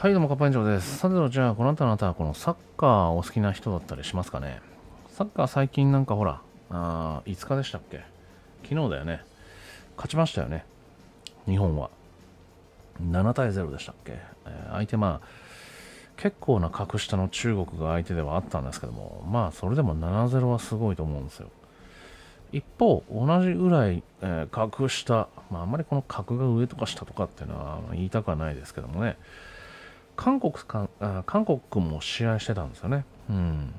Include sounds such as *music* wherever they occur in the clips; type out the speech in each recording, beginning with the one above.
はいどうもカッパ園長ですさてじゃあこの後あなたはこのサッカーお好きな人だったりしますかねサッカー最近なんかほらあ5日でしたっけ昨日だよね勝ちましたよね日本は7対0でしたっけ、えー、相手まあ結構な格下の中国が相手ではあったんですけどもまあそれでも7-0はすごいと思うんですよ一方、同じぐらい、えー、格下、まあ、あまりこの格が上とか下とかっていうのは言いたくはないですけどもね、韓国かあ韓国も試合してたんですよね。うん、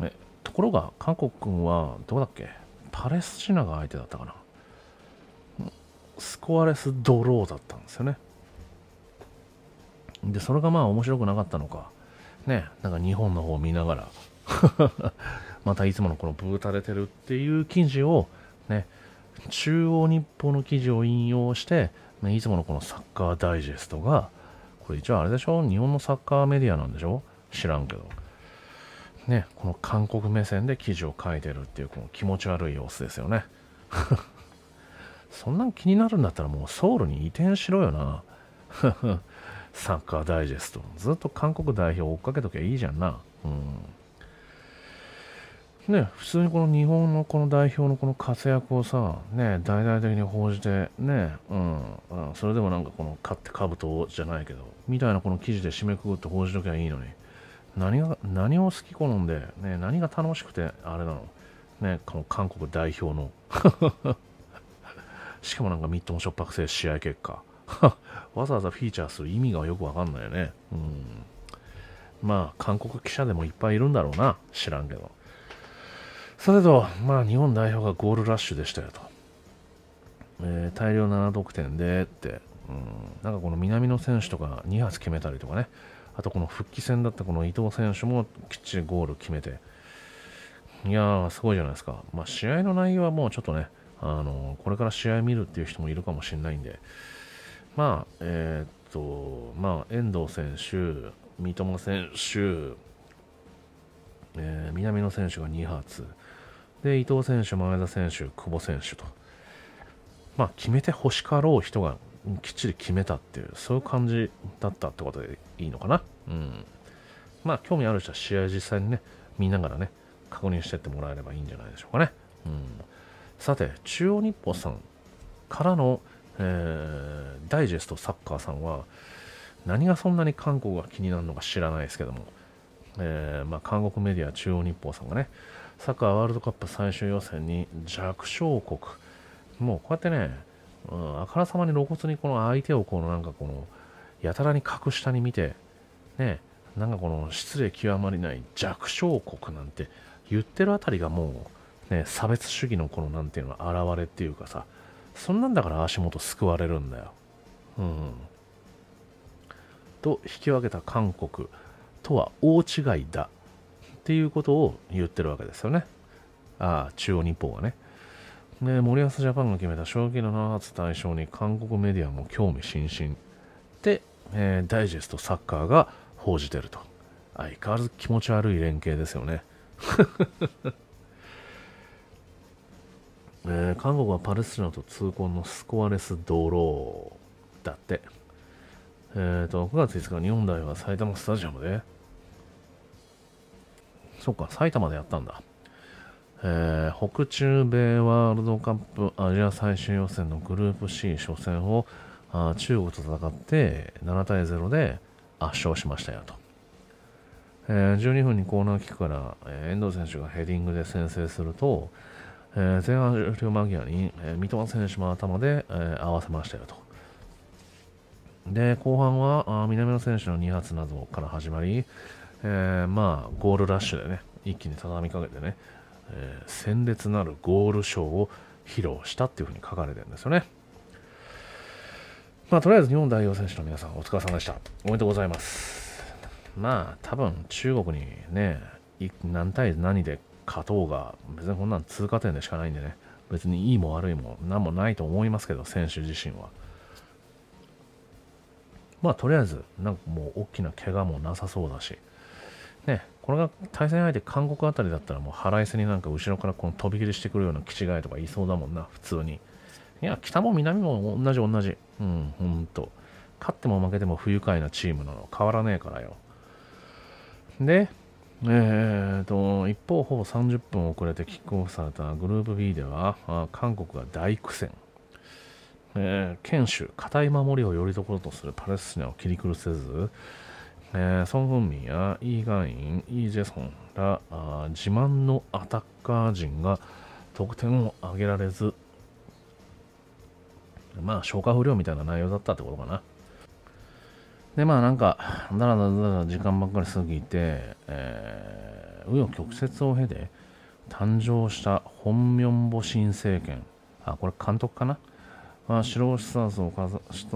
ねところが、韓国軍は、どこだっけパレスチナが相手だったかな。スコアレスドローだったんですよね。で、それがまあ面白くなかったのか、ね、なんか日本の方を見ながらまたいつものこのブータれてるっていう記事を、ね、中央日報の記事を引用して、ね、いつものこのサッカーダイジェストが、これ一応あれでしょ日本のサッカーメディアなんでしょ知らんけど。ね、この韓国目線で記事を書いてるっていうこの気持ち悪い様子ですよね。*laughs* そんなん気になるんだったらもうソウルに移転しろよな。*laughs* サッカーダイジェスト。ずっと韓国代表追っかけときゃいいじゃんな。うんね、普通にこの日本のこの代表のこの活躍をさ、ね、大々的に報じて、ね、うん、それでもなんかこの勝って兜じゃないけど、みたいなこの記事で締めくくって報じときゃいいのに、何が、何を好き好んで、ね、何が楽しくて、あれなの、ね、この韓国代表の *laughs* しかもなんかみっともしょっぱくせえ試合結果。*laughs* わざわざフィーチャーする意味がよくわかんないよね。うん。まあ、韓国記者でもいっぱいいるんだろうな。知らんけど。さてと、まあ、日本代表がゴールラッシュでしたよと、えー、大量7得点でって、うん、なんかこの南野選手とか2発決めたりとかね、あとこの復帰戦だったこの伊藤選手もきっちりゴール決めて、いやー、すごいじゃないですか、まあ、試合の内容はもうちょっとね、あのー、これから試合見るっていう人もいるかもしれないんで、まあ、えー、っと、まあ、遠藤選手、三笘選手、えー、南野選手が2発、で、伊藤選手、前田選手、久保選手と、まあ、決めてほしかろう人がきっちり決めたっていう、そういう感じだったってことでいいのかな。うん。まあ、興味ある人は試合実際にね、見ながらね、確認してってもらえればいいんじゃないでしょうかね。うん。さて、中央日報さんからの、えー、ダイジェストサッカーさんは、何がそんなに韓国が気になるのか知らないですけども、えー、まあ、韓国メディア中央日報さんがね、サッカーワールドカップ最終予選に弱小国、もうこうやってね、うん、あからさまに露骨にこの相手をこのなんかこの、やたらに格下に見て、ね、なんかこの失礼極まりない弱小国なんて言ってるあたりがもう、ね、差別主義のこのなんていうのは現れっていうかさ、そんなんだから足元救われるんだよ。うん。と引き分けた韓国、とは大違いだっていうことを言ってるわけですよね。ああ、中央日報はね。で、森保ジャパンが決めた将棋の7発対象に韓国メディアも興味津々で、えー、ダイジェストサッカーが報じてると相変わらず気持ち悪い連携ですよね、*laughs* えー、韓国はパレスチナと痛恨のスコアレスドローだってえっ、ー、と、9月5日、日本代表は埼玉スタジアムで、そっか、埼玉でやったんだ。えー、北中米ワールドカップアジア最終予選のグループ C 初戦をあ中国と戦って7対0で圧勝しましたよと、えー、12分にコーナーキックから、えー、遠藤選手がヘディングで先制すると、えー、前半終了間際に、えー、三笘選手も頭で、えー、合わせましたよとで、後半はあ南野選手の2発などから始まり、えー、まあ、ゴールラッシュでね、一気に畳みかけてね、えー、鮮烈なるゴールショーを披露したっていうふうに書かれてるんですよね。まあ、とりあえず日本代表選手の皆さん、お疲れ様でした。おめでとうございます。まあ、多分中国にね、何対何で勝とうが、別にこんなん通過点でしかないんでね、別にいいも悪いも何もないと思いますけど、選手自身は。まあとりあえず、なんかもう大きな怪我もなさそうだし、ね、これが対戦相手韓国あたりだったらもう腹いせになんか後ろからこの飛び切りしてくるような気違いとかいそうだもんな、普通に。いや、北も南も同じ同じ。うん、ほんと。勝っても負けても不愉快なチームなの。変わらねえからよ。で、えーと、一方、ほぼ30分遅れてキックオフされたグループ B では、韓国が大苦戦。えー、堅守、固い守りをよりどころとするパレスチナを切り崩せず、えー、ソン・フンミンやイー・ガンイン、イー・ジェソンら自慢のアタッカー陣が得点を挙げられず、まあ、消化不良みたいな内容だったってことかな。で、まあ、なんか、だらだらだら時間ばっかり過ぎて、えー、紆余曲折を経て、誕生した本明母新政権。あ、これ監督かなあ白スターズをかざし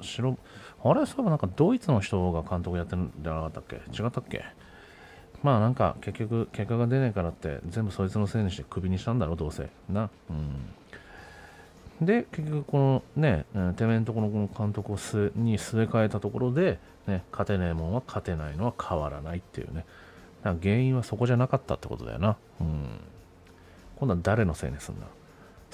白あれそういえばなんかドイツの人が監督やってるんじゃなかったっけ違ったっけまあなんか結局結果が出ないからって全部そいつのせいにしてクビにしたんだろうどうせなうんで結局このね、うん、てめえんとこのこの監督をすに据え替えたところで、ね、勝てないもんは勝てないのは変わらないっていうねだから原因はそこじゃなかったってことだよなうん今度は誰のせいにすんだろう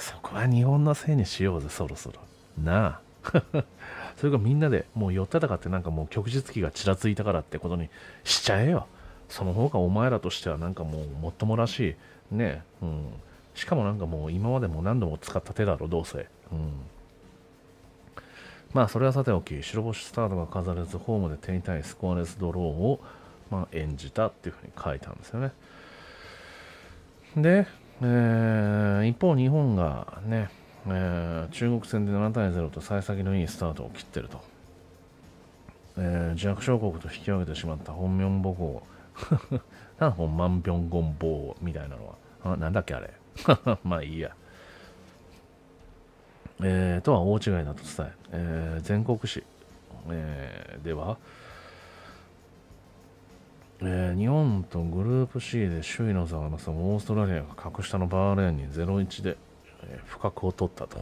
そこは日本のせいにしようぜ、そろそろ。なあ。*laughs* それがみんなでもう寄ったたかってなんかもう旭日旗がちらついたからってことにしちゃえよ。その方がお前らとしてはなんかもうもっともらしい。ねうん。しかもなんかもう今までも何度も使った手だろ、どうせ。うん。まあそれはさておき、白星スタートが飾れず、ホームで手に対スコアレスドローを、まあ、演じたっていうふうに書いたんですよね。で、え一方、日本がね、えー、中国戦で7対0と幸先のいいスタートを切ってると、えー、弱小国と引き分けてしまった本名母校 *laughs* なん万平言坊みたいなのはあなんだっけあれ *laughs* まあいいや、えー、とは大違いだと伝ええー、全国紙、えー、ではえー、日本とグループ C で首位の座を争うオーストラリアが格下のバーレーンに0-1で、えー、不を取ったと。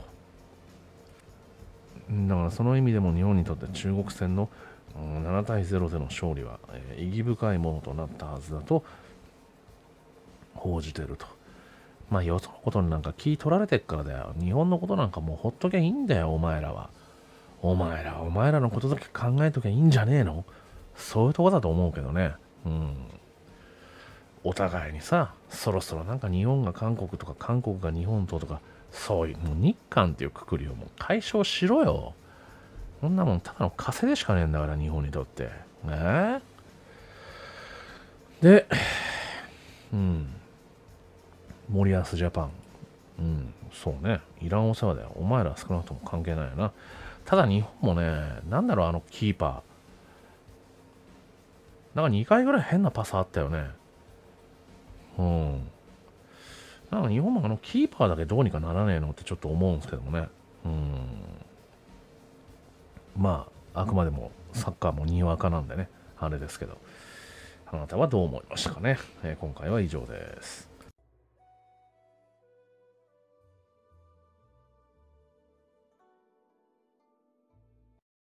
だからその意味でも日本にとって中国戦の、うん、7対0での勝利は、えー、意義深いものとなったはずだと報じてると。まあよそのことになんか気取られてっからだよ。日本のことなんかもうほっときゃいいんだよ、お前らは。お前ら、お前らのことだけ考えときゃいいんじゃねえのそういうとこだと思うけどね。うん、お互いにさそろそろなんか日本が韓国とか韓国が日本ととかそういうもう日韓っていうくくりをもう解消しろよこんなもんただの稼でしかねえんだから日本にとってねでうん森保ジャパンうんそうねいらんお世話だよお前ら少なくとも関係ないよなただ日本もねなんだろうあのキーパーなんか2回ぐらい変なパスあったよね。うん。なんか日本もあのキーパーだけどうにかならねえのってちょっと思うんですけどもね。うん。まあ、あくまでもサッカーもにわかなんでね、あれですけど。あなたはどう思いましたかね、えー、今回は以上です。